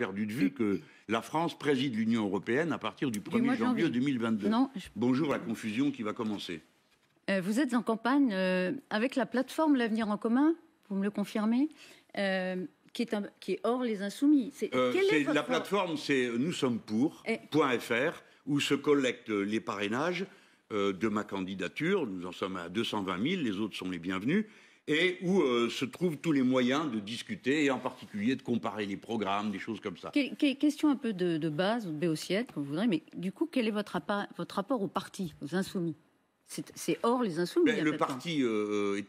perdu de vue que la France préside l'Union européenne à partir du 1er janvier 2022. Bonjour la confusion qui va commencer. Euh, vous êtes en campagne euh, avec la plateforme L'avenir en commun, vous me le confirmez, euh, qui, est hors les insoumis. la plateforme, c'est nous sommes pour, où se collectent les parrainages de ma candidature. Nous en sommes à 220 000, les autres sont les bienvenus et où euh, se trouvent tous les moyens de discuter et en particulier de comparer les programmes, des choses comme ça. question un peu de, base ou de béossiette, comme vous voudrez, mais du coup, quel est votre, votre rapport au parti, aux insoumis c'est hors les insoumis. Ben, le parti, euh,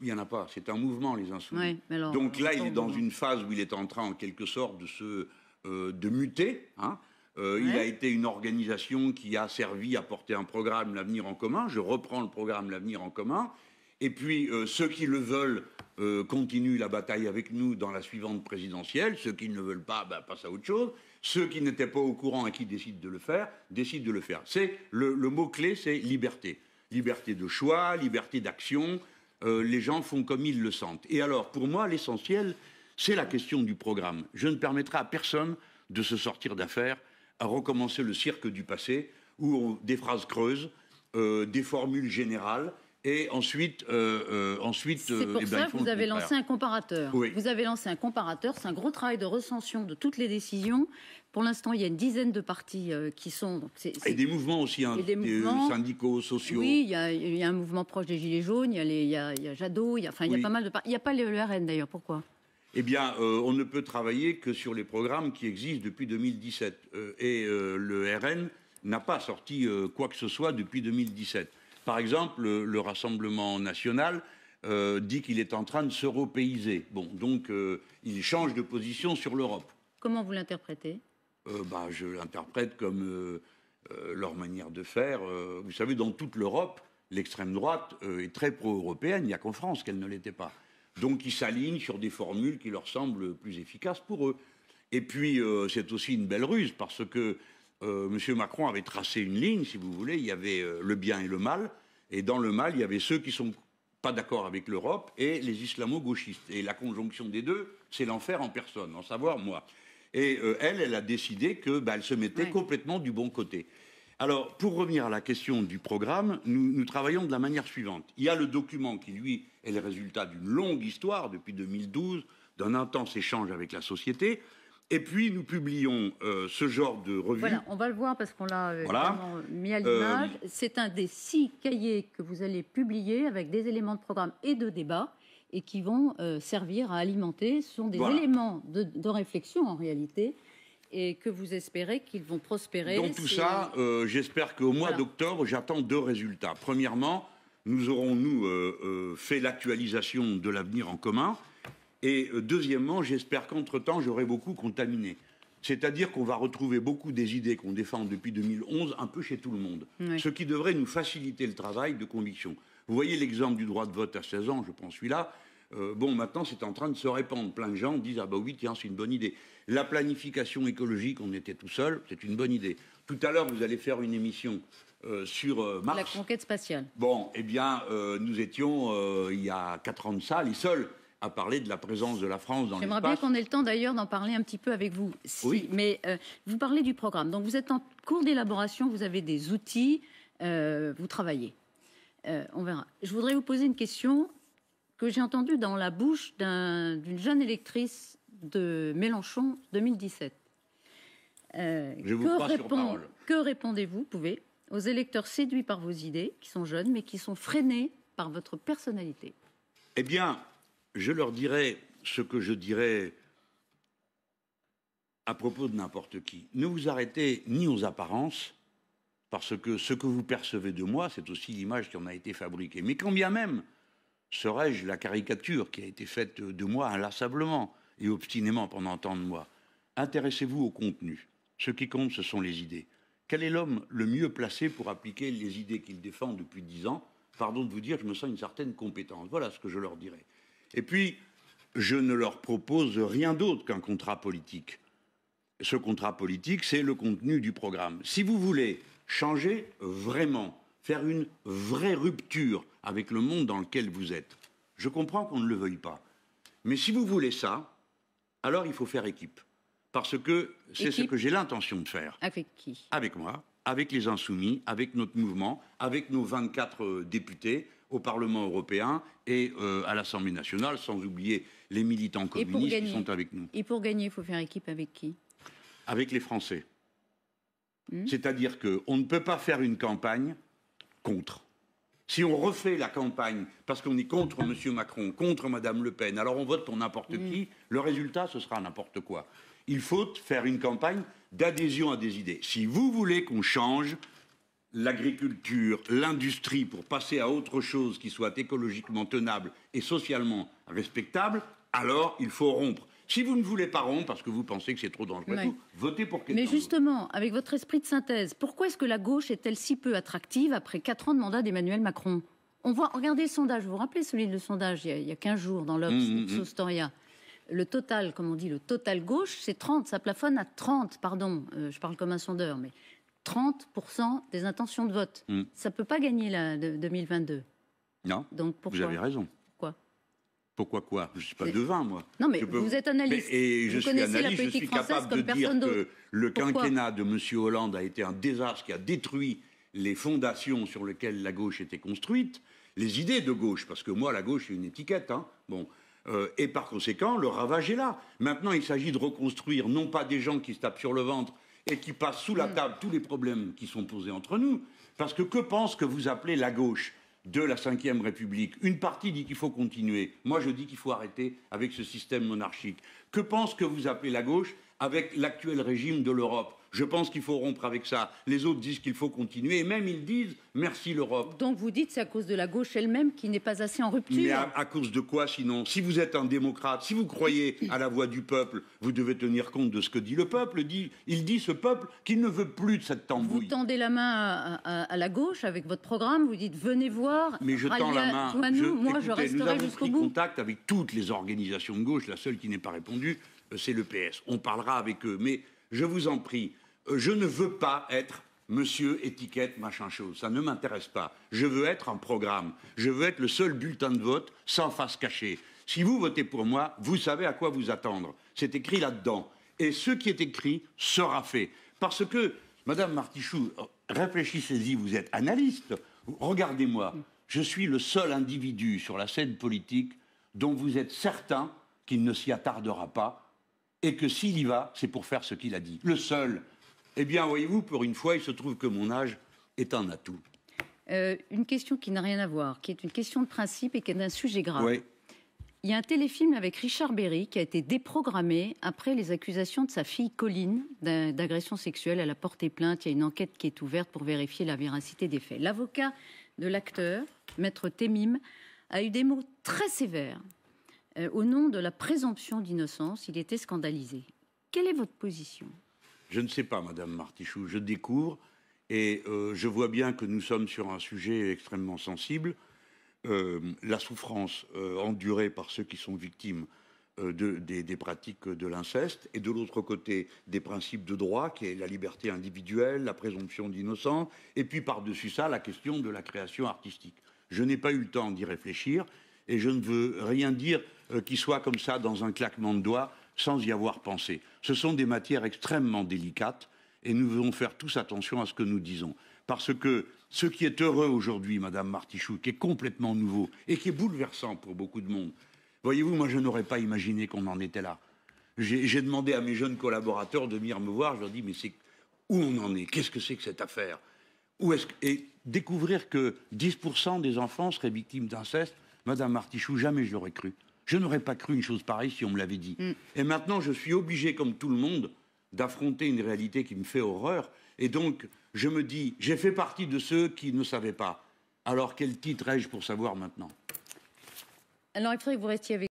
il y n'y en a pas. C'est un mouvement, les insoumis. Donc là, il est dans une phase où il est en train, en quelque sorte, de se euh, de muter. Hein. Il a été une organisation qui a servi à porter un programme, l'avenir en commun. Je reprends le programme, l'avenir en commun. Et puis, euh, ceux qui le veulent euh, continuent la bataille avec nous dans la suivante présidentielle. Ceux qui ne veulent pas, ben, passent à autre chose. Ceux qui n'étaient pas au courant et qui décident de le faire, décident de le faire. C'est le, mot-clé, c'est liberté. Liberté de choix, liberté d'action. Euh, les gens font comme ils le sentent. Et alors, pour moi, l'essentiel, c'est la question du programme. Je ne permettrai à personne de se sortir d'affaires, à recommencer le cirque du passé, où des phrases creuses, des formules générales, et ensuite, euh, euh, ensuite, c'est euh, pour eh ben, ça que vous avez lancé un comparateur. Vous avez lancé un comparateur. C'est un gros travail de recension de toutes les décisions. Pour l'instant, il y a une dizaine de partis qui sont. Et des mouvements aussi, hein, des, syndicaux, sociaux. Oui, il y, a, un mouvement proche des Gilets jaunes. Il y a, Jadot. Il y a, enfin, il y a pas mal de. Il n'y a pas le RN d'ailleurs. Pourquoi eh bien, on ne peut travailler que sur les programmes qui existent depuis 2017. et le RN n'a pas sorti quoi que ce soit depuis 2017. Par exemple, le, Rassemblement national euh, dit qu'il est en train de se s'européiser. Bon, donc euh, il change de position sur l'Europe. Comment vous l'interprétez euh, bah, Je l'interprète comme leur manière de faire. vous savez, dans toute l'Europe, l'extrême droite est très pro-européenne. Il n'y a qu'en France qu'elle ne l'était pas. Donc ils s'alignent sur des formules qui leur semblent plus efficaces pour eux. Et puis, c'est aussi une belle ruse parce que euh, Monsieur M. Macron avait tracé une ligne, si vous voulez. Il y avait euh, le bien et le mal. Et dans le mal, il y avait ceux qui ne sont pas d'accord avec l'Europe et les islamo-gauchistes. Et la conjonction des deux, c'est l'enfer en personne, en savoir moi. Et euh, elle, elle a décidé que bah, se mettait complètement du bon côté. Alors, pour revenir à la question du programme, nous, nous, travaillons de la manière suivante. Il y a le document qui, lui, est le résultat d'une longue histoire depuis 2012, d'un intense échange avec la société. Et puis nous publions euh, ce genre de revue. Voilà, on va le voir parce qu'on l'a euh, mis à euh, l'image. C'est un des six cahiers que vous allez publier avec des éléments de programme et de débat et qui vont servir à alimenter. Ce sont des éléments de, réflexion en réalité et que vous espérez qu'ils vont prospérer. Dans tout ça, j'espère qu'au mois d'octobre, j'attends deux résultats. Premièrement, nous aurons, nous, fait l'actualisation de l'avenir en commun et euh, deuxièmement, j'espère qu'entre-temps, j'aurai beaucoup contaminé. C'est-à-dire qu'on va retrouver beaucoup des idées qu'on défend depuis 2011 un peu chez tout le monde. Ce qui devrait nous faciliter le travail de conviction. Vous voyez l'exemple du droit de vote à 16 ans, je prends celui-là. Euh, bon, maintenant, c'est en train de se répandre. Plein de gens disent Ah, bah oui, tiens, c'est une bonne idée. La planification écologique, on était tout seul, c'est une bonne idée. Tout à l'heure, vous allez faire une émission euh, sur Mars. La conquête spatiale. Bon, eh bien, nous étions, il y a 4 ans de ça, les seuls à parler de la présence de la France dans l'espace. J'aimerais bien qu'on ait le temps d'ailleurs d'en parler un petit peu avec vous. oui. Mais euh, vous parlez du programme. Donc vous êtes en cours d'élaboration, vous avez des outils, euh, vous travaillez. Euh, on verra. Je voudrais vous poser une question que j'ai entendue dans la bouche d'une jeune électrice de Mélenchon 2017. Je vous que, que répondez-vous, pouvez, aux électeurs séduits par vos idées, qui sont jeunes, mais qui sont freinés par votre personnalité Eh bien, je leur dirai ce que je dirais à propos de n'importe qui. Ne vous arrêtez ni aux apparences, parce que ce que vous percevez de moi, c'est aussi l'image qui en a été fabriquée. Mais quand bien même serais-je la caricature qui a été faite de moi inlassablement et obstinément pendant tant de mois, intéressez-vous au contenu. Ce qui compte, ce sont les idées. Quel est l'homme le mieux placé pour appliquer les idées qu'il défend depuis dix ans Pardon de vous dire, je me sens une certaine compétence. Voilà ce que je leur dirais. Et puis, je ne leur propose rien d'autre qu'un contrat politique. Ce contrat politique, c'est le contenu du programme. Si vous voulez changer vraiment, faire une vraie rupture avec le monde dans lequel vous êtes, je comprends qu'on ne le veuille pas. Mais si vous voulez ça, alors il faut faire équipe. Parce que c'est ce que j'ai l'intention de faire. Avec qui Avec moi, avec les Insoumis, avec notre mouvement, avec nos 24 euh, députés, au Parlement européen et euh, à l'Assemblée nationale, sans oublier les militants communistes qui sont avec nous. Et pour gagner, il faut faire équipe avec qui Avec les Français. Hmm C'est-à-dire qu'on ne peut pas faire une campagne contre. Si on refait la campagne parce qu'on est contre M. Macron, contre Mme Le Pen, alors on vote pour n'importe hmm. qui, le résultat, ce sera n'importe quoi. Il faut faire une campagne d'adhésion à des idées. Si vous voulez qu'on change, l'agriculture, l'industrie pour passer à autre chose qui soit écologiquement tenable et socialement respectable, alors il faut rompre. Si vous ne voulez pas rompre parce que vous pensez que c'est trop dangereux, votez pour quelqu'un. Mais justement, avec votre esprit de synthèse, pourquoi est-ce que la gauche est-elle si peu attractive après 4 ans de mandat d'Emmanuel Macron On voit, regardez le sondage, vous vous rappelez celui de sondage il y a, quinze 15 jours dans l'Obs, mmh, mmh, mmh. le total, comme on dit, le total gauche, c'est 30, ça plafonne à 30, pardon, euh, je parle comme un sondeur, mais 30% des intentions de vote. Hmm. Ça ne peut pas gagner la 2022. Non. Donc pourquoi Vous avez raison. Pourquoi Pourquoi quoi Je ne suis pas devin, moi. Non, mais vous êtes analyste. et je suis analyste, je suis capable de dire que le quinquennat de M. Hollande a été un désastre qui a détruit les fondations sur lesquelles la gauche était construite, les idées de gauche, parce que moi, la gauche, c'est une étiquette. Hein. Bon. Euh, et par conséquent, le ravage est là. Maintenant, il s'agit de reconstruire non pas des gens qui se tapent sur le ventre et qui passe sous la mm. table tous les problèmes qui sont posés entre nous. Parce que que pense que vous appelez la gauche de la Ve République. Une partie dit qu'il faut continuer. Moi, je dis qu'il faut arrêter avec ce système monarchique. Que pense que vous appelez la gauche avec l'actuel régime de l'Europe je pense qu'il faut rompre avec ça. Les autres disent qu'il faut continuer, et même ils disent merci l'Europe. Donc vous dites c'est à cause de la gauche elle-même qui n'est pas assez en rupture. Mais à, cause de quoi sinon Si vous êtes un démocrate, si vous croyez à la voix du peuple, vous devez tenir compte de ce que dit le peuple. Dit, il dit ce peuple qu'il ne veut plus de cette tambouille. Vous tendez la main à, la gauche avec votre programme, vous dites venez voir. Mais je tends la main. moi je resterai jusqu'au bout. contact avec toutes les organisations de gauche. La seule qui n'est pas répondue, euh, c'est le PS. On parlera avec eux, mais je vous en prie, je ne veux pas être monsieur étiquette, machin chose. Ça ne m'intéresse pas. Je veux être un programme. Je veux être le seul bulletin de vote sans face cachée. Si vous votez pour moi, vous savez à quoi vous attendre. C'est écrit là-dedans. Et ce qui est écrit sera fait. Parce que, Madame Martichoux, réfléchissez-y, vous êtes analyste. Regardez-moi. Je suis le seul individu sur la scène politique dont vous êtes certain qu'il ne s'y attardera pas et que s'il y va, c'est pour faire ce qu'il a dit. Le seul. Eh bien, voyez-vous, pour une fois, il se trouve que mon âge est un atout. Euh, une question qui n'a rien à voir, qui est une question de principe et qui est d'un sujet grave. Il y a un téléfilm avec Richard Berry qui a été déprogrammé après les accusations de sa fille Colline d'agression sexuelle. Elle a porté plainte. Il y a une enquête qui est ouverte pour vérifier la véracité des faits. L'avocat de l'acteur, maître Temim, a eu des mots très sévères. Euh, au nom de la présomption d'innocence, il était scandalisé. Quelle est votre position je ne sais pas, Madame Martichoux, je découvre et euh, je vois bien que nous sommes sur un sujet extrêmement sensible. Euh, la souffrance euh, endurée par ceux qui sont victimes des, des, pratiques de l'inceste et de l'autre côté des principes de droit qui est la liberté individuelle, la présomption d'innocence et puis par-dessus ça la question de la création artistique. Je n'ai pas eu le temps d'y réfléchir et je ne veux rien dire qui soit comme ça dans un claquement de doigts sans y avoir pensé. Ce sont des matières extrêmement délicates et nous devons faire tous attention à ce que nous disons. Parce que ce qui est heureux aujourd'hui, Madame Martichoux, qui est complètement nouveau et qui est bouleversant pour beaucoup de monde, voyez-vous, moi je n'aurais pas imaginé qu'on en était là. J'ai demandé à mes jeunes collaborateurs de venir me voir, je leur dis, mais c'est où on en est Qu'est-ce que c'est que cette affaire Et découvrir que 10% des enfants seraient victimes d'inceste, Madame Martichoux, jamais je l'aurais cru. Je n'aurais pas cru une chose pareille si on me l'avait dit. Mm. Et maintenant, je suis obligé, comme tout le monde, d'affronter une réalité qui me fait horreur. Et donc, je me dis, j'ai fait partie de ceux qui ne savaient pas. Alors, quel titre ai-je pour savoir maintenant Alors, il faudrait que vous restiez avec